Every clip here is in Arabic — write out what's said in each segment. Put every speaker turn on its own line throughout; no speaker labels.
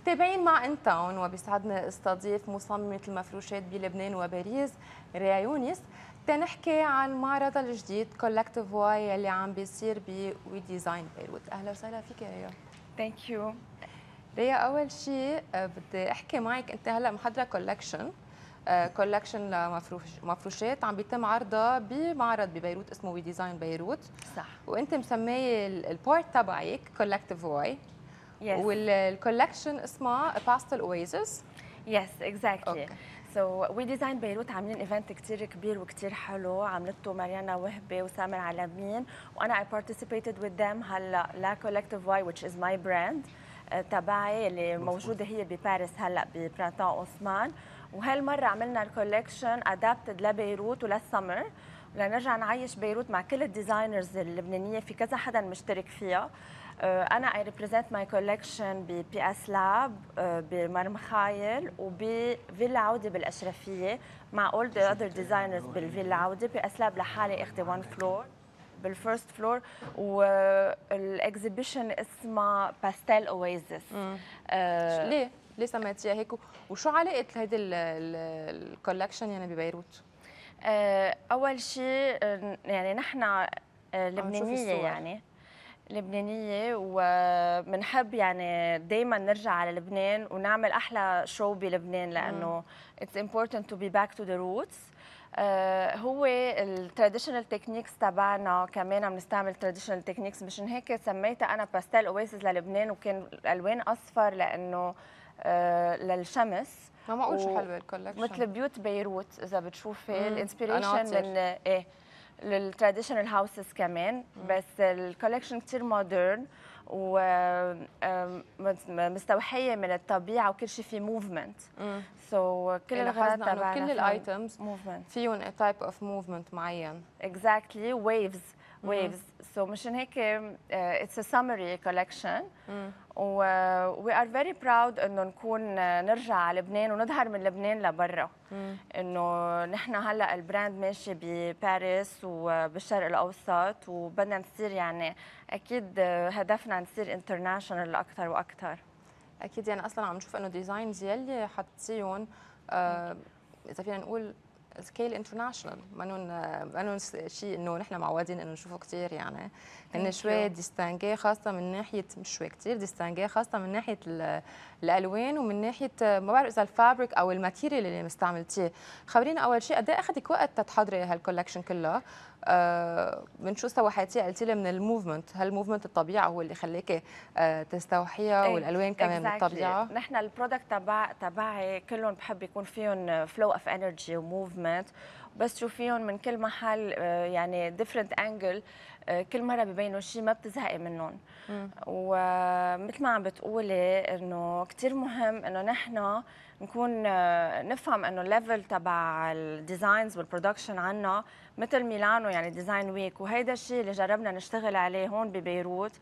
متابعين مع انتاون وبيسعدنا استضيف مصممة المفروشات بلبنان وباريس ريا يونس تنحكي عن معرض الجديد كولكتيف واي اللي عم بيصير بوي ديزاين بيروت اهلا وسهلا فيك يا ريا ثانك يو ريا اول شيء آه، بدي احكي معك انت هلا محضره كولكشن كولكشن لمفروشات عم بيتم عرضها بمعرض ببيروت اسمه وي ديزاين بيروت صح وانت مسميه البارت تبعك كولكتيف واي Yes. والكولكشن اسمها باستل اويزس يس اكزاكتلي سو
وي ديزاين بيروت عاملين ايفنت كثير كبير وكثير حلو عملته ماريانا وهبه وسامر علامين وانا اي بارتيسيبيتد وذ ذيم هلا لا كولكتيف واي which از ماي براند تبعي اللي موجوده هي بباريس هلا ببرانتان اوسمان وهالمره عملنا الكولكشن ادابتد لبيروت وللسمر لنرجع نعيش بيروت مع كل الديزاينرز اللبنانيه في كذا حدا مشترك فيها آه، انا اي ريبريزنت ماي كولكشن ببي اس لاب بمرم خايل وبفيلا عودي بالاشرفيه مع اول ذا اذر ديزاينرز بالفيلا عودي بي اس لاب لحالي اخذت 1 فلور بالفيرست فلور والاكزيبيشن اسمها باستيل اويزس
آه، ليه؟ ليه سميتيها هيك وشو علاقه هيدي الكولكشن يعني ببيروت؟ آه، اول شيء يعني نحن
لبنانيه يعني لبنانيه وبنحب يعني دائما نرجع على لبنان ونعمل احلى شو بلبنان لانه اتس امبورتنت تو بي باك تو ذا روتس هو التراديشنال تكنيكس تبعنا كمان عم نستعمل تراديشنال تكنيكس مشان هيك سميتها انا باستيل اويسز للبنان وكان الالوان اصفر لانه آه، للشمس ما معقول شو حلوه الكولكشن مثل بيوت بيروت اذا بتشوفي الانسبريشن من ايه للتراديشنال هاوسز كمان بس الكولكشن كثير مودرن و مستوحيه من الطبيعه وكل شيء فيه موفمنت سو كل يعني الغرض تبعنا كل الايتمز موفمنت فيهم تايب اوف موفمنت معين اكزاكتلي ويفز ويفز سو مشان هيك اتس ا سمري كولكشن و وي ار فيري براود انه نكون uh, نرجع على لبنان ونظهر من لبنان لبرا mm. انه نحن هلا البراند ماشي بباريس وبالشرق الاوسط وبدنا نصير يعني اكيد uh, هدفنا نصير انترناشونال اكثر واكثر
اكيد يعني اصلا عم نشوف انه ديزاينز يلي حطيتيهم اذا فينا نقول سكيل انترناشونال مانون مانون شيء انه نحن معودين انه نشوفه كثير يعني هن شوي ديستانجي خاصه من ناحيه مش شوي كثير ديستانجي خاصه من ناحيه الالوان ومن ناحيه ما بعرف اذا الفابريك او الماتيريال اللي مستعملتيه خبرينا اول شيء قد ايه اخذك وقت تتحضري هالكولكشن كله آه، من شو استوحيتي قلتي لي من الموفمنت هل موفمنت الطبيعه هو اللي خلاكي آه، تستوحيها إيه، والالوان كمان exactly. الطبيعه
نحن البرودكت تبع تبعي كلهم بحب يكون فيهم فلو اوف انرجي وموفمنت بس شوفيهم من كل محل آه، يعني ديفرنت انجل آه، كل مره ببينوا شيء ما بتزهقي منهم ومثل ما عم بتقولي انه كثير مهم انه نحن نكون آه، نفهم انه الليفل تبع الديزاينز والبرودكشن عنا مثل ميلانو يعني ديزاين ويك وهيدا الشيء اللي جربنا نشتغل عليه هون ببيروت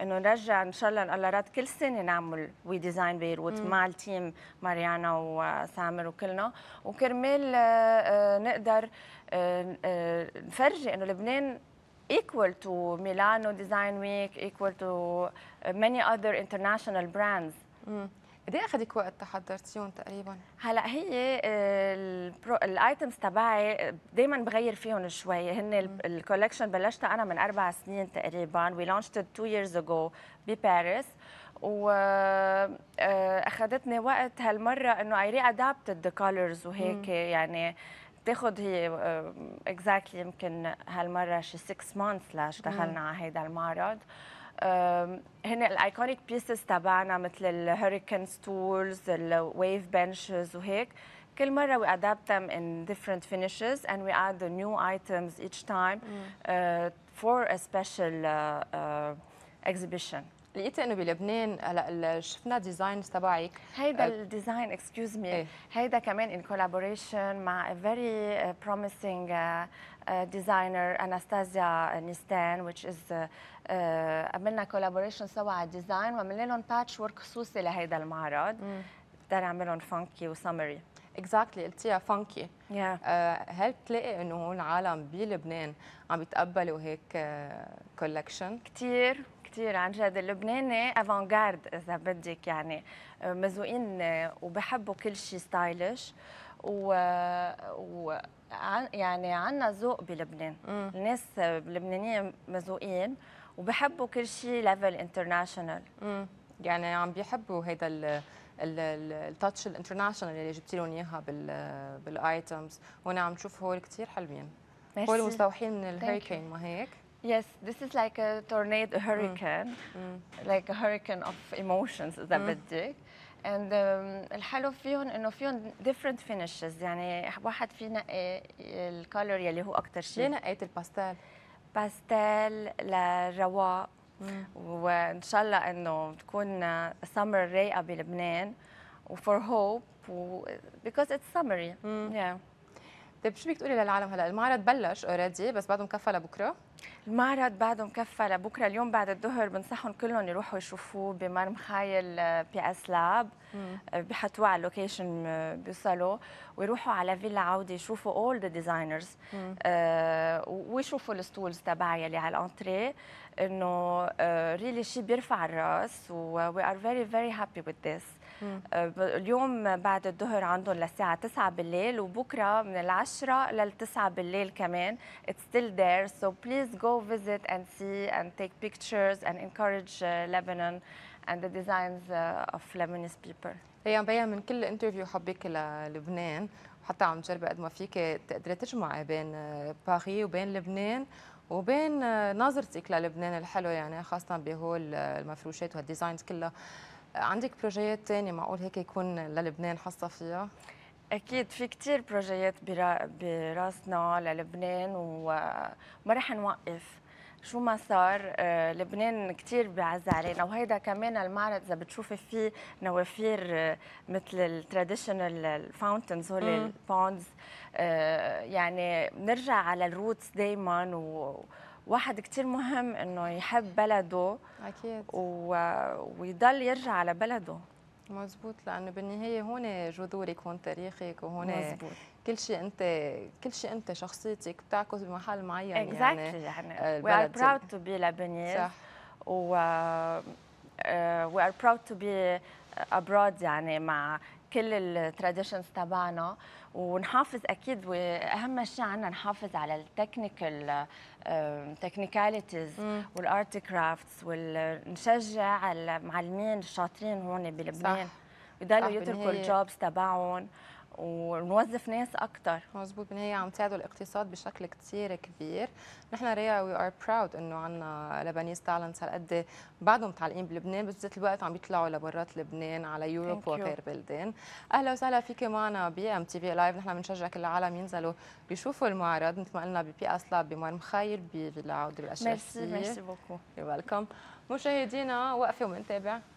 انه نرجع ان شاء الله الله رات كل سنه نعمل وي ديزاين بيروت مم. مع التيم ماريانا وسامر وكلنا وكرمال آه، نقدر نفرجي انه لبنان equal to Milano Design Week, equal to uh, many other international brands.
قد ايه اخذك وقت تحضرتيهم تقريبا؟
هلا هي آه، الايتمز تبعي آه، دائما بغير فيهم شوي هن الكوليكشن بلشتها انا من اربع سنين تقريبا وي لانشت تو ييرز اجو بباريس واخذتني آه، وقت هالمره انه اي ري ادابتد ذا كولرز وهيك يعني بتاخذ هي اكزاكتلي يمكن هالمره شي 6 مانث لاشتغلنا على هيدا المعرض هن الايكونيك بيسز تبعنا مثل الهوريكان ستولز الويف بنشز وهيك كل مرة we adapt them in different finishes and we add the new items each time mm. uh, for a special uh, uh, exhibition. لقيت انه بلبنان هلا شفنا ديزاينز تبعك هيدا الديزاين اكسكيوز مي هيدا كمان ان كولابوريشن مع فيري بروميسينج ديزاينر اناستازيا نيستان which is uh, عملنا كولابوريشن سوا على الديزاين وعملنا لهم باتش ورك
خصوصي لهيدا المعرض لهم فانكي وسمري اكزاكتلي قلتيها فانكي هل بتلاقي انه هون العالم بلبنان عم يتقبلوا هيك كولكشن كثير كثير عن جد اللبناني افانغارد اذا بدك
يعني آه، مزوقين آه، وبحبوا كل شيء ستايلش و, و... يعني عندنا ذوق بلبنان الناس اللبنانيه مزوقين وبحبوا كل شيء ليفل انترناشونال يعني عم
بيحبوا هذا التاتش الانترناشونال اللي جبتي لهم اياها بالايتمز هون عم نشوف هول كثير حلوين
هول مستوحين من الهيريكين ما هيك Yes, this is like a tornado, a hurricane, mm. like
a hurricane of emotions إذا mm. بدك.
And um, الحلو فيهم إنه فيهم different finishes يعني واحد في نقي الكالر يلي هو أكثر شيء. ليه نقيت الباستيل؟ باستيل للرواق وان شاء الله انه تكون سمر
رايقه بلبنان وفور هوب بيكوز اتس it's يا طيب شو بدك تقولي للعالم هلا المعرض بلش اوريدي بس بعده مكفى لبكره المعرض بعده مكفى لبكره اليوم بعد الظهر بنصحهم كلهم يروحوا يشوفوه بمرم خايل آه،
بي اس لاب آه، بحطوه على اللوكيشن آه، بيوصلوا ويروحوا على فيلا عودي يشوفوا اول ذا ديزاينرز ويشوفوا الستولز تبعي يلي على الانتري انه ريلي شيء بيرفع الراس وي ار فيري فيري هابي وذ ذس اليوم بعد الظهر عندهم للساعة 9 بالليل وبكرة من العشرة للتسعة بالليل كمان اتس ستيل ذير سو بليز please go visit and see and take pictures and encourage uh, Lebanon and the designs uh,
of Lebanese people. هي عم بيان من كل انترفيو حبك للبنان وحتى عم تجربي قد ما فيك تقدري تجمعي بين آه، باريس وبين لبنان وبين آه، نظرتك للبنان الحلو يعني خاصة بهول آه، المفروشات وهالديزاينز كلها عندك بروجيات تانية معقول هيك يكون للبنان حاصة فيها؟ اكيد في كثير
بروجيات براسنا للبنان وما رح نوقف شو ما صار آه، لبنان كثير بعز علينا وهيدا كمان المعرض اذا بتشوفي فيه نوافير آه، مثل التراديشنال الفاونتنز هول البوندز آه، يعني بنرجع على الروتس دائما وواحد كثير
مهم انه يحب بلده اكيد ويضل يرجع على بلده مزبوط لانه بالنهايه هون جذورك هون تاريخك وهون مزبوط. كل شيء انت كل شيء انت شخصيتك بتعكس بمحل معين يعني، exactly. يعني, يعني we are proud to be Lebanese صح. و وي ار براود تو بي
ابراد يعني مع كل التراديشنز تبعنا ونحافظ اكيد واهم شيء عندنا نحافظ على التكنيكال تكنيكاليتيز والارت كرافتس ونشجع المعلمين الشاطرين هون
بلبنان يضلوا يتركوا الجوبز تبعهم ونوظف ناس اكثر مظبوط هي عم تساعدوا الاقتصاد بشكل كثير كبير نحن ريا وي ار براود انه عندنا لبنانيز تالنتس هالقد بعدهم متعلقين بلبنان بس ذات الوقت عم بيطلعوا لبرات لبنان على يوروب وغير بلدان اهلا وسهلا فيك معنا بي ام تي في لايف نحن بنشجع كل العالم ينزلوا يشوفوا المعرض مثل ما قلنا ببي اس لاب بمار مخيل بفيلا عودة ميرسي ميرسي بوكو يو ويلكم مشاهدينا وقفه ومنتابع